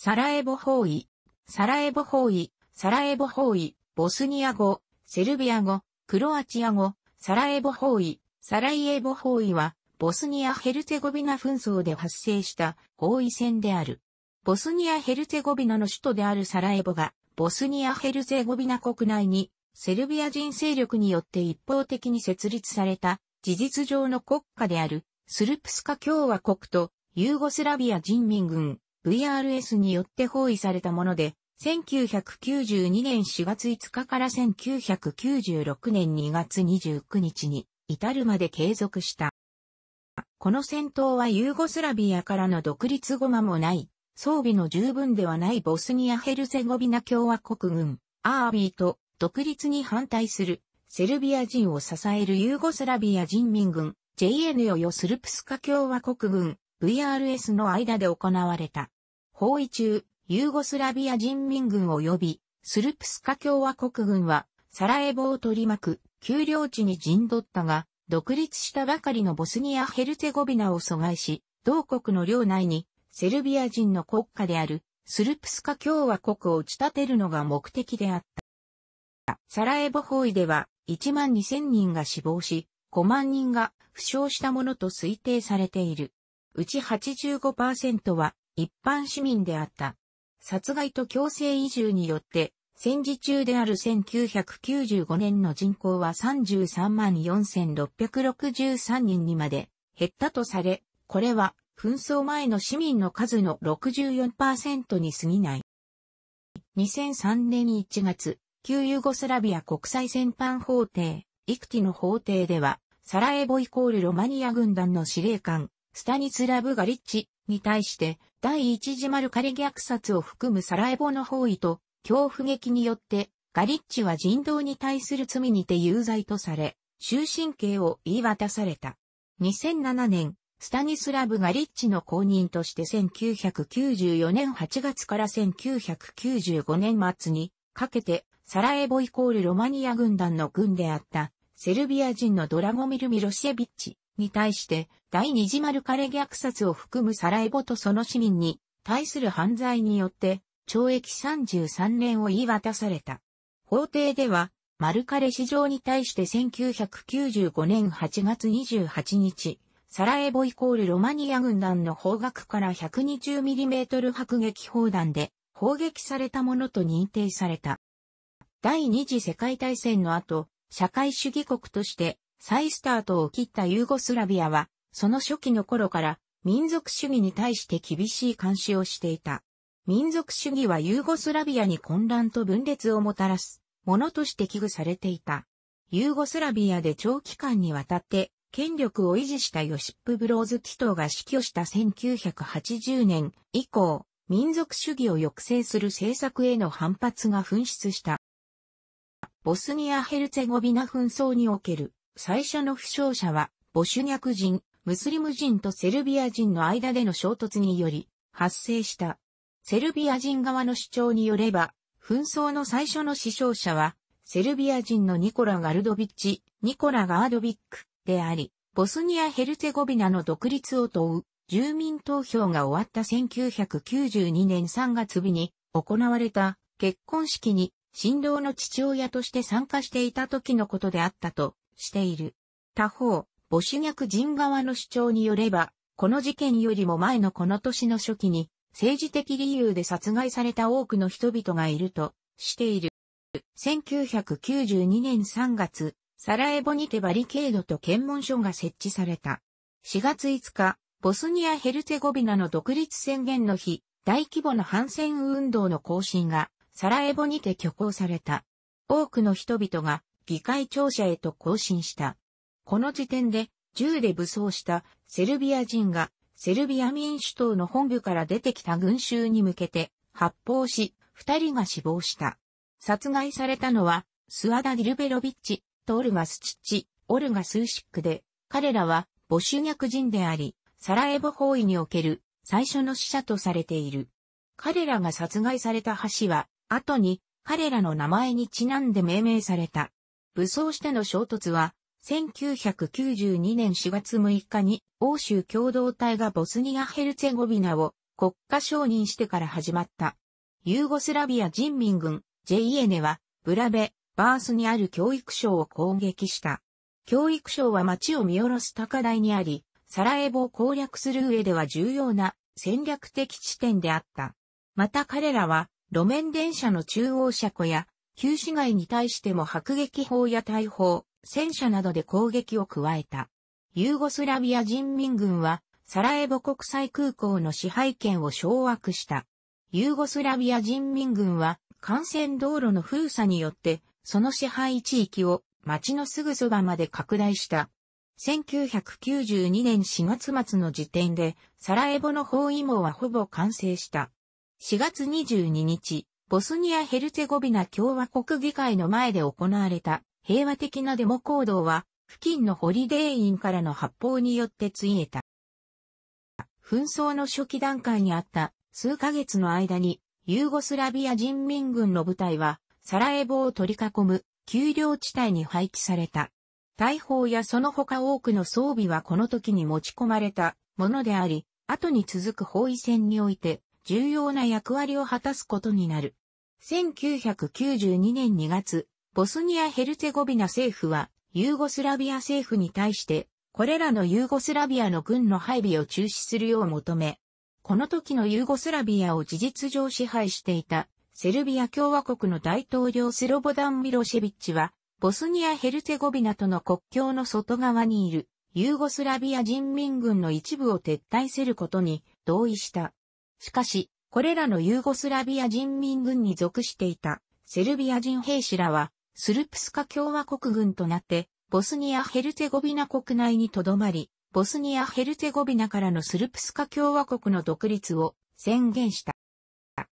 サラエボ包囲、サラエボ包囲、サラエボ包囲、ボスニア語、セルビア語、クロアチア語、サラエボ包囲、サライエボ包囲は、ボスニア・ヘルツェゴビナ紛争で発生した包囲戦である。ボスニア・ヘルツェゴビナの首都であるサラエボが、ボスニア・ヘルツェゴビナ国内に、セルビア人勢力によって一方的に設立された、事実上の国家である、スルプスカ共和国と、ユーゴスラビア人民軍、VRS によって包囲されたもので、1992年4月5日から1996年2月29日に至るまで継続した。この戦闘はユーゴスラビアからの独立後間もない、装備の十分ではないボスニア・ヘルセゴビナ共和国軍、アービーと独立に反対する、セルビア人を支えるユーゴスラビア人民軍、JN よよスルプスカ共和国軍、VRS の間で行われた。包囲中、ユーゴスラビア人民軍及び、スルプスカ共和国軍は、サラエボを取り巻く、丘陵地に陣取ったが、独立したばかりのボスニア・ヘルツェゴビナを阻害し、同国の領内に、セルビア人の国家である、スルプスカ共和国を打ち立てるのが目的であった。サラエボ包囲では、1万2000人が死亡し、5万人が負傷したものと推定されている。うち85%は一般市民であった。殺害と強制移住によって、戦時中である1995年の人口は33万4663人にまで減ったとされ、これは紛争前の市民の数の64%に過ぎない。2003年1月、旧ユーゴスラビア国際戦犯法廷、イクティの法廷では、サラエボイコールロマニア軍団の司令官、スタニツラブ・ガリッチに対して、第一次マルカリ虐殺を含むサラエボの包囲と恐怖劇によってガリッチは人道に対する罪にて有罪とされ、終身刑を言い渡された。2007年、スタニスラブ・ガリッチの後任として1994年8月から1995年末にかけてサラエボイコールロマニア軍団の軍であったセルビア人のドラゴミル・ミロシェビッチに対して第二次マルカレ虐殺を含むサラエボとその市民に対する犯罪によって懲役33年を言い渡された。法廷ではマルカレ市場に対して1995年8月28日、サラエボイコールロマニア軍団の方角から 120mm 迫撃砲弾で砲撃されたものと認定された。第二次世界大戦の後、社会主義国として再スタートを切ったユーゴスラビアは、その初期の頃から民族主義に対して厳しい監視をしていた。民族主義はユーゴスラビアに混乱と分裂をもたらすものとして危惧されていた。ユーゴスラビアで長期間にわたって権力を維持したヨシップ・ブローズ・キトが死去した1980年以降、民族主義を抑制する政策への反発が噴出した。ボスニア・ヘルツェゴビナ紛争における最初の負傷者は、ボシュニャク人、ムスリム人とセルビア人の間での衝突により、発生した。セルビア人側の主張によれば、紛争の最初の死傷者は、セルビア人のニコラ・ガルドビッチ、ニコラ・ガードビックであり、ボスニア・ヘルツェゴビナの独立を問う住民投票が終わった1992年3月日に行われた結婚式に新郎の父親として参加していた時のことであったとしている。他方、母子虐人側の主張によれば、この事件よりも前のこの年の初期に、政治的理由で殺害された多くの人々がいるとしている。1992年3月、サラエボにてバリケードと検問所が設置された。4月5日、ボスニア・ヘルツェゴビナの独立宣言の日、大規模な反戦運動の行進が、サラエボにて挙行された。多くの人々が議会庁舎へと更新した。この時点で、銃で武装したセルビア人が、セルビア民主党の本部から出てきた群衆に向けて発砲し、二人が死亡した。殺害されたのは、スワダ・ディルベロビッチとオルガス・チッチ、オルガ・スーシックで、彼らは、母シュ人であり、サラエボ包囲における最初の死者とされている。彼らが殺害された橋は、後に彼らの名前にちなんで命名された。武装しての衝突は、1992年4月6日に欧州共同体がボスニア・ヘルツェゴビナを国家承認してから始まった。ユーゴスラビア人民軍 JN はブラベ、バースにある教育省を攻撃した。教育省は町を見下ろす高台にあり、サラエボを攻略する上では重要な戦略的地点であった。また彼らは路面電車の中央車庫や旧市街に対しても迫撃砲や大砲、戦車などで攻撃を加えた。ユーゴスラビア人民軍は、サラエボ国際空港の支配権を掌握した。ユーゴスラビア人民軍は、幹線道路の封鎖によって、その支配地域を町のすぐそばまで拡大した。1992年4月末の時点で、サラエボの包囲網はほぼ完成した。4月22日、ボスニア・ヘルツェゴビナ共和国議会の前で行われた平和的なデモ行動は、付近のホリデーインからの発砲によってついえた。紛争の初期段階にあった数ヶ月の間に、ユーゴスラビア人民軍の部隊は、サラエボを取り囲む丘陵地帯に廃棄された。大砲やその他多くの装備はこの時に持ち込まれたものであり、後に続く包囲戦において重要な役割を果たすことになる。1992年2月、ボスニア・ヘルツェゴビナ政府は、ユーゴスラビア政府に対して、これらのユーゴスラビアの軍の配備を中止するよう求め、この時のユーゴスラビアを事実上支配していた、セルビア共和国の大統領スロボダン・ミロシェビッチは、ボスニア・ヘルツェゴビナとの国境の外側にいる、ユーゴスラビア人民軍の一部を撤退することに同意した。しかし、これらのユーゴスラビア人民軍に属していたセルビア人兵士らは、スルプスカ共和国軍となって、ボスニア・ヘルツェゴビナ国内に留まり、ボスニア・ヘルツェゴビナからのスルプスカ共和国の独立を宣言した。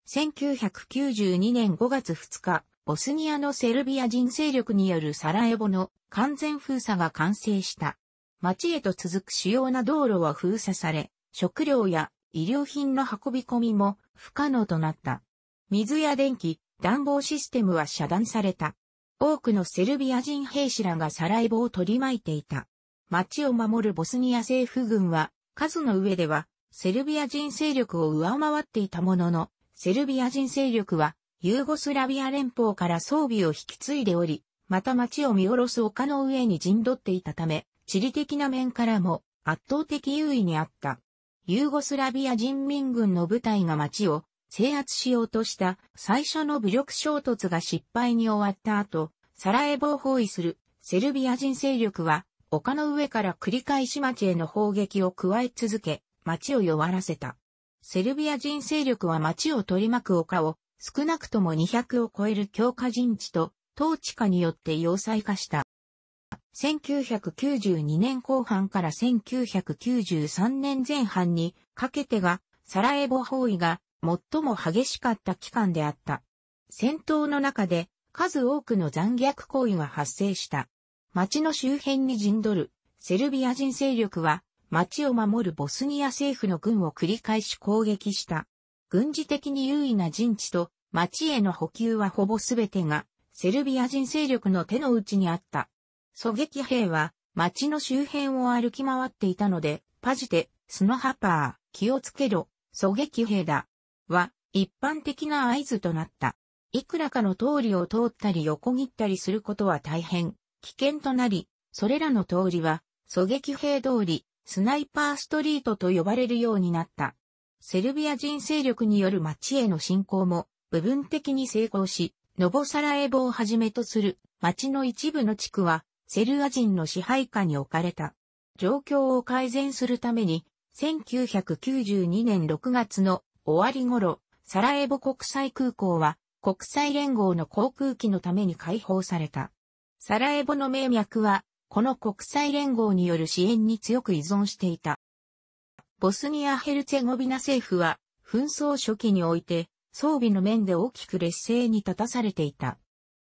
1992年5月2日、ボスニアのセルビア人勢力によるサラエボの完全封鎖が完成した。町へと続く主要な道路は封鎖され、食料や医療品の運び込みも不可能となった。水や電気、暖房システムは遮断された。多くのセルビア人兵士らがサライボを取り巻いていた。町を守るボスニア政府軍は、数の上では、セルビア人勢力を上回っていたものの、セルビア人勢力は、ユーゴスラビア連邦から装備を引き継いでおり、また町を見下ろす丘の上に陣取っていたため、地理的な面からも圧倒的優位にあった。ユーゴスラビア人民軍の部隊が町を制圧しようとした最初の武力衝突が失敗に終わった後、サラエボを包囲するセルビア人勢力は丘の上から繰り返し町への砲撃を加え続け、町を弱らせた。セルビア人勢力は町を取り巻く丘を少なくとも200を超える強化陣地と統治下によって要塞化した。1992年後半から1993年前半にかけてがサラエボ包囲が最も激しかった期間であった。戦闘の中で数多くの残虐行為が発生した。町の周辺に陣取るセルビア人勢力は町を守るボスニア政府の軍を繰り返し攻撃した。軍事的に優位な陣地と町への補給はほぼ全てがセルビア人勢力の手の内にあった。狙撃兵は町の周辺を歩き回っていたので、パジテ、スノハパー、気をつけろ、狙撃兵だ。は、一般的な合図となった。いくらかの通りを通ったり横切ったりすることは大変危険となり、それらの通りは、狙撃兵通り、スナイパーストリートと呼ばれるようになった。セルビア人勢力による町への侵攻も部分的に成功し、ノボサラエボをはじめとする町の一部の地区はセルア人の支配下に置かれた。状況を改善するために、1992年6月の終わり頃、サラエボ国際空港は国際連合の航空機のために開放された。サラエボの名脈は、この国際連合による支援に強く依存していた。ボスニア・ヘルツェゴビナ政府は、紛争初期において、装備の面で大きく劣勢に立たされていた。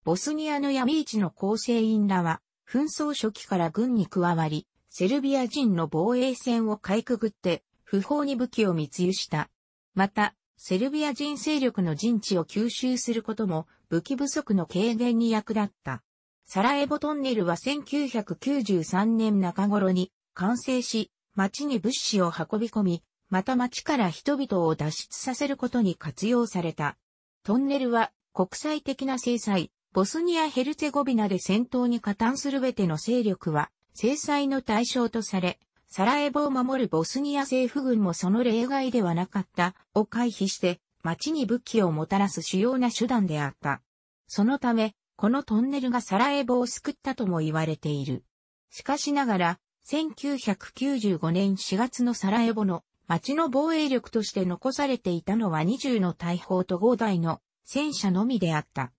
ボスニアの闇市の構成員らは、紛争初期から軍に加わり、セルビア人の防衛線をかいくぐって、不法に武器を密輸した。また、セルビア人勢力の陣地を吸収することも武器不足の軽減に役立った。サラエボトンネルは1993年中頃に完成し、町に物資を運び込み、また町から人々を脱出させることに活用された。トンネルは国際的な制裁、ボスニア・ヘルツェゴビナで戦闘に加担するべての勢力は制裁の対象とされ、サラエボを守るボスニア政府軍もその例外ではなかったを回避して街に武器をもたらす主要な手段であった。そのため、このトンネルがサラエボを救ったとも言われている。しかしながら、1995年4月のサラエボの街の防衛力として残されていたのは20の大砲と5台の戦車のみであった。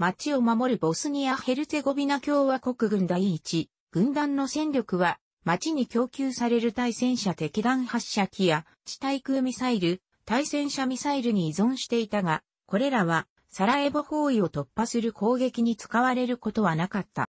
町を守るボスニア・ヘルツェゴビナ共和国軍第一、軍団の戦力は、町に供給される対戦車敵弾発射機や、地対空ミサイル、対戦車ミサイルに依存していたが、これらは、サラエボ包囲を突破する攻撃に使われることはなかった。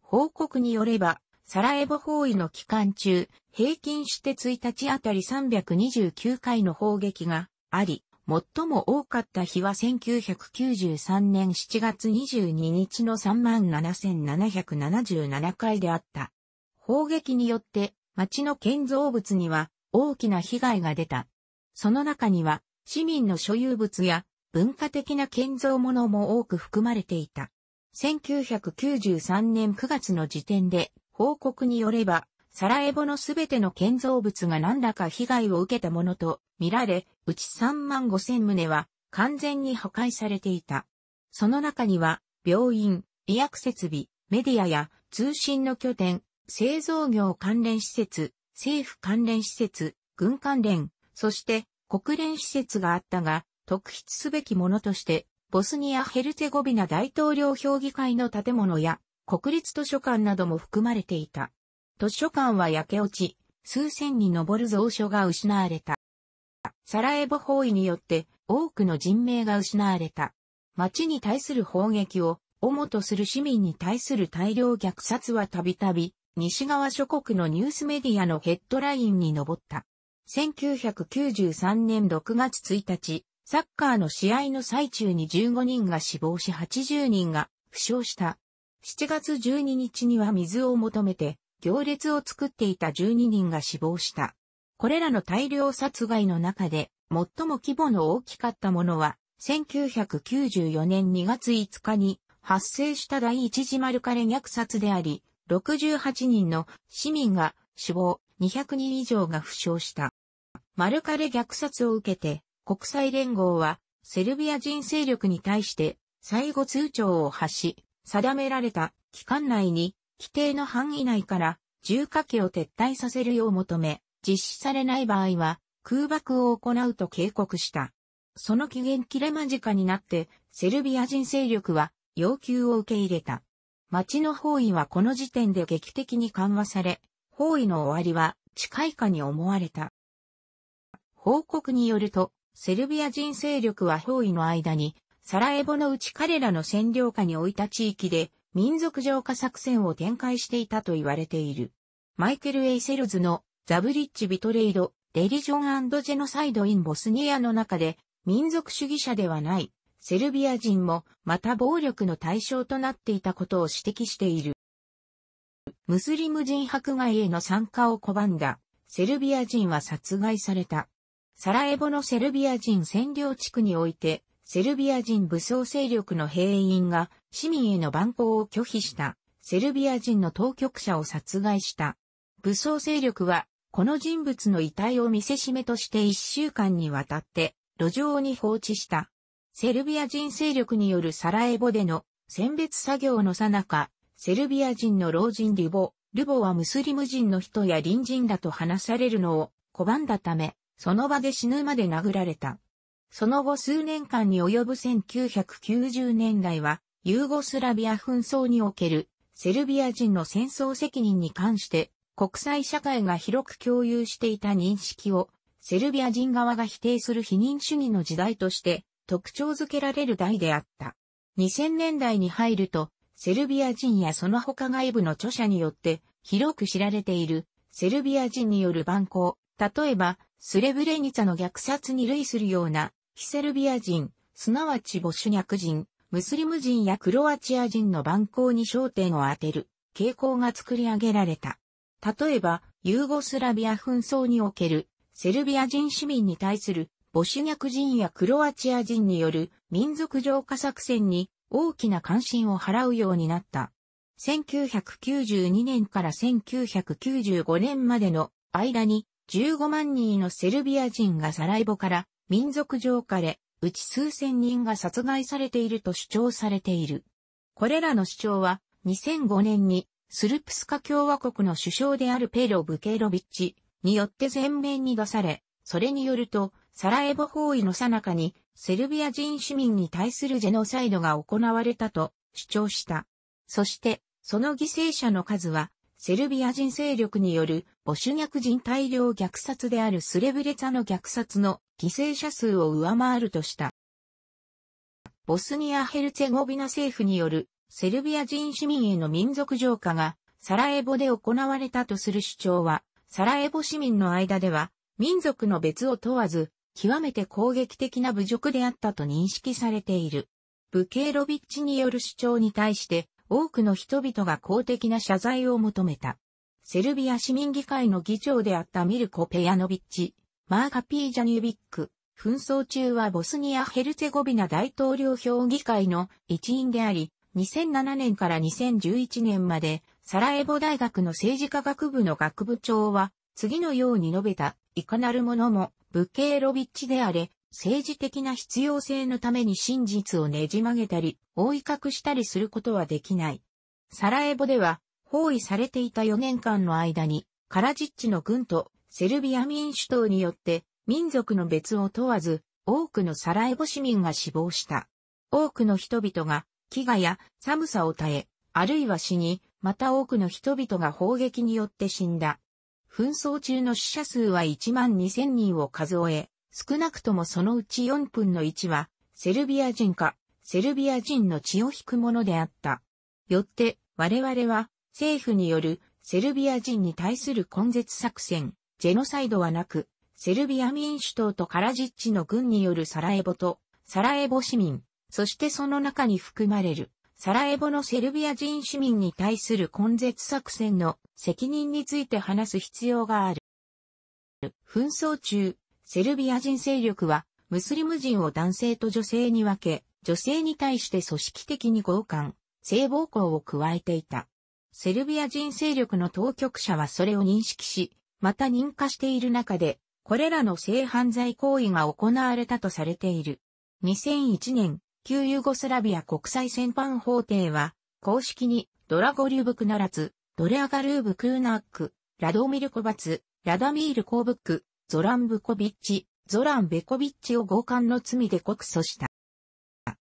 報告によれば、サラエボ包囲の期間中、平均して1日あたり329回の砲撃があり、最も多かった日は1993年7月22日の37,777回であった。砲撃によって町の建造物には大きな被害が出た。その中には市民の所有物や文化的な建造物も多く含まれていた。1993年9月の時点で報告によればサラエボのすべての建造物が何らか被害を受けたものと見られ、うち3万5千棟は完全に破壊されていた。その中には、病院、医薬設備、メディアや通信の拠点、製造業関連施設、政府関連施設、軍関連、そして国連施設があったが、特筆すべきものとして、ボスニア・ヘルツェゴビナ大統領評議会の建物や国立図書館なども含まれていた。図書館は焼け落ち、数千に上る蔵書が失われた。サラエボ包囲によって多くの人命が失われた。町に対する砲撃を主とする市民に対する大量虐殺はたびたび西側諸国のニュースメディアのヘッドラインに上った。1993年6月1日、サッカーの試合の最中に15人が死亡し80人が負傷した。7月12日には水を求めて行列を作っていた12人が死亡した。これらの大量殺害の中で、最も規模の大きかったものは、1994年2月5日に発生した第一次マルカレ虐殺であり、68人の市民が死亡、200人以上が負傷した。マルカレ虐殺を受けて、国際連合は、セルビア人勢力に対して、最後通帳を発し、定められた期間内に規定の範囲内から重火器を撤退させるよう求め、実施されない場合は空爆を行うと警告した。その期限切れ間近になって、セルビア人勢力は要求を受け入れた。町の包囲はこの時点で劇的に緩和され、包囲の終わりは近いかに思われた。報告によると、セルビア人勢力は包囲の間に、サラエボのうち彼らの占領下に置いた地域で、民族浄化作戦を展開していたと言われている。マイケル・エイセルズのザ・ブリッジ・ビトレイド・レリジョンジェノサイド・イン・ボスニアの中で民族主義者ではないセルビア人もまた暴力の対象となっていたことを指摘している。ムスリム人迫害への参加を拒んだセルビア人は殺害された。サラエボのセルビア人占領地区においてセルビア人武装勢力の兵員が市民への蛮行を拒否したセルビア人の当局者を殺害した。武装勢力は、この人物の遺体を見せしめとして一週間にわたって路上に放置した。セルビア人勢力によるサラエボでの選別作業のさなか、セルビア人の老人リボ、ルボはムスリム人の人や隣人だと話されるのを拒んだため、その場で死ぬまで殴られた。その後数年間に及ぶ1990年代は、ユーゴスラビア紛争におけるセルビア人の戦争責任に関して国際社会が広く共有していた認識をセルビア人側が否定する否認主義の時代として特徴づけられる代であった。2000年代に入るとセルビア人やその他外部の著者によって広く知られているセルビア人による蛮行、例えばスレブレニツァの虐殺に類するような非セルビア人、すなわちボシュニャク人、ムスリム人やクロアチア人の蛮行に焦点を当てる傾向が作り上げられた。例えば、ユーゴスラビア紛争におけるセルビア人市民に対するボシュニャク人やクロアチア人による民族浄化作戦に大きな関心を払うようになった。1992年から1995年までの間に15万人のセルビア人がサライボから民族浄化でうち数千人が殺害されていると主張されている。これらの主張は、2005年に、スルプスカ共和国の首相であるペロ・ブケロビッチによって全面に出され、それによると、サラエボ包囲の最中に、セルビア人市民に対するジェノサイドが行われたと主張した。そして、その犠牲者の数は、セルビア人勢力による母主ュ人大量虐殺であるスレブレツァの虐殺の犠牲者数を上回るとした。ボスニア・ヘルツェゴビナ政府によるセルビア人市民への民族浄化がサラエボで行われたとする主張は、サラエボ市民の間では民族の別を問わず、極めて攻撃的な侮辱であったと認識されている。ブケーロビッチによる主張に対して多くの人々が公的な謝罪を求めた。セルビア市民議会の議長であったミルコ・ペヤノビッチマーカ・ピー・ジャニュビック。紛争中はボスニア・ヘルツェゴビナ大統領評議会の一員であり、2007年から2011年までサラエボ大学の政治科学部の学部長は、次のように述べた、いかなるものも、武ケロビッチであれ、政治的な必要性のために真実をねじ曲げたり、覆い隠したりすることはできない。サラエボでは、包囲されていた4年間の間に、カラジッチの軍とセルビア民主党によって民族の別を問わず多くのサラエボ市民が死亡した。多くの人々が飢餓や寒さを耐え、あるいは死に、また多くの人々が砲撃によって死んだ。紛争中の死者数は1万2000人を数え、少なくともそのうち4分の1は、セルビア人か、セルビア人の血を引くものであった。よって、我々は、政府によるセルビア人に対する根絶作戦、ジェノサイドはなく、セルビア民主党とカラジッチの軍によるサラエボと、サラエボ市民、そしてその中に含まれる、サラエボのセルビア人市民に対する根絶作戦の責任について話す必要がある。紛争中、セルビア人勢力は、ムスリム人を男性と女性に分け、女性に対して組織的に強姦、性暴行を加えていた。セルビア人勢力の当局者はそれを認識し、また認可している中で、これらの性犯罪行為が行われたとされている。2001年、旧ユーゴスラビア国際戦犯法廷は、公式にドラゴリュブクならず、ドレアガルーブクーナーク、ラドミルコバツ、ラダミールコーブック、ゾランブコビッチ、ゾランベコビッチを強姦の罪で告訴した。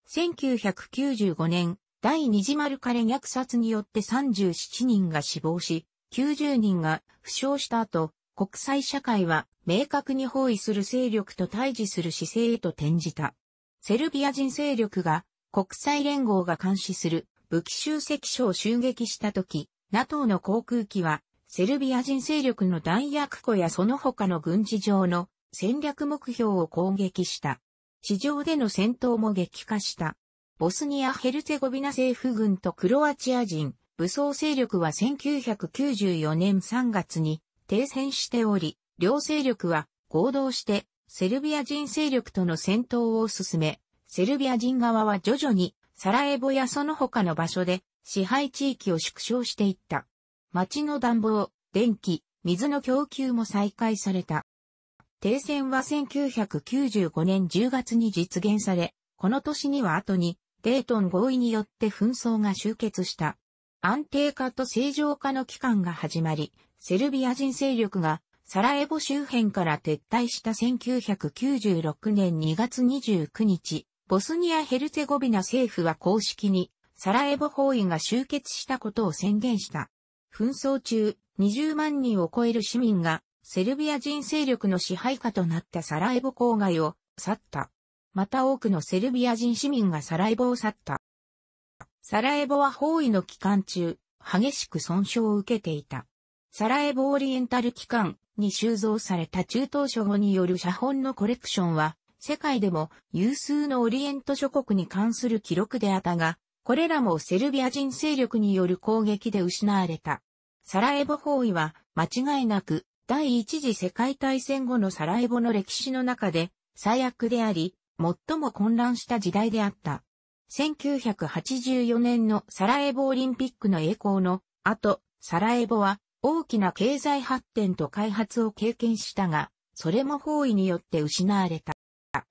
1995年、第二次マルカレ虐殺によって37人が死亡し、90人が負傷した後、国際社会は明確に包囲する勢力と対峙する姿勢へと転じた。セルビア人勢力が国際連合が監視する武器集積所を襲撃した時、NATO の航空機はセルビア人勢力の弾薬庫やその他の軍事上の戦略目標を攻撃した。地上での戦闘も激化した。ボスニア・ヘルツェゴビナ政府軍とクロアチア人、武装勢力は1994年3月に停戦しており、両勢力は合同してセルビア人勢力との戦闘を進め、セルビア人側は徐々にサラエボやその他の場所で支配地域を縮小していった。街の暖房、電気、水の供給も再開された。停戦は1995年10月に実現され、この年には後にデートン合意によって紛争が終結した。安定化と正常化の期間が始まり、セルビア人勢力がサラエボ周辺から撤退した1996年2月29日、ボスニア・ヘルツェゴビナ政府は公式にサラエボ包囲が終結したことを宣言した。紛争中、20万人を超える市民がセルビア人勢力の支配下となったサラエボ郊外を去った。また多くのセルビア人市民がサラエボを去った。サラエボは包囲の期間中、激しく損傷を受けていた。サラエボオリエンタル機関に収蔵された中東諸語による写本のコレクションは、世界でも有数のオリエント諸国に関する記録であったが、これらもセルビア人勢力による攻撃で失われた。サラエボ包囲は間違いなく第一次世界大戦後のサラエボの歴史の中で最悪であり、最も混乱した時代であった。1984年のサラエボオリンピックの栄光の後、サラエボは大きな経済発展と開発を経験したが、それも包囲によって失われた。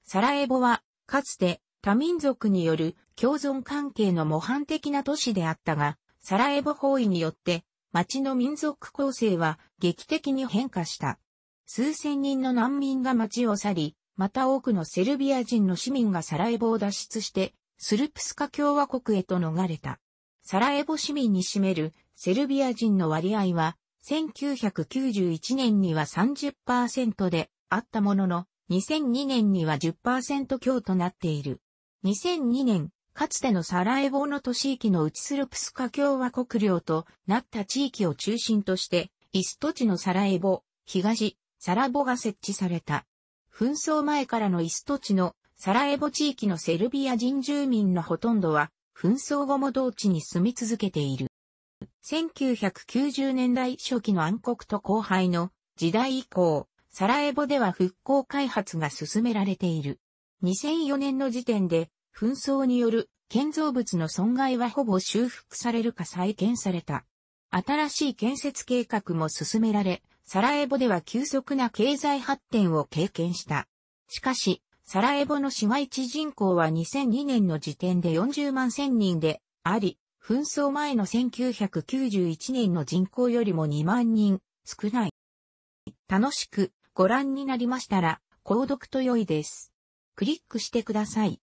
サラエボは、かつて多民族による共存関係の模範的な都市であったが、サラエボ包囲によって町の民族構成は劇的に変化した。数千人の難民が町を去り、また多くのセルビア人の市民がサラエボを脱出してスルプスカ共和国へと逃れた。サラエボ市民に占めるセルビア人の割合は、1991年には30%であったものの、2002年には10%強となっている。2002年、かつてのサラエボの都市域のうちスルプスカ共和国領となった地域を中心として、イスト地のサラエボ、東、サラボが設置された。紛争前からのイスト地のサラエボ地域のセルビア人住民のほとんどは、紛争後も同地に住み続けている。1990年代初期の暗黒と荒廃の時代以降、サラエボでは復興開発が進められている。2004年の時点で、紛争による建造物の損害はほぼ修復されるか再建された。新しい建設計画も進められ、サラエボでは急速な経済発展を経験した。しかし、サラエボの市街地人口は2002年の時点で40万1000人であり、紛争前の1991年の人口よりも2万人少ない。楽しくご覧になりましたら、購読と良いです。クリックしてください。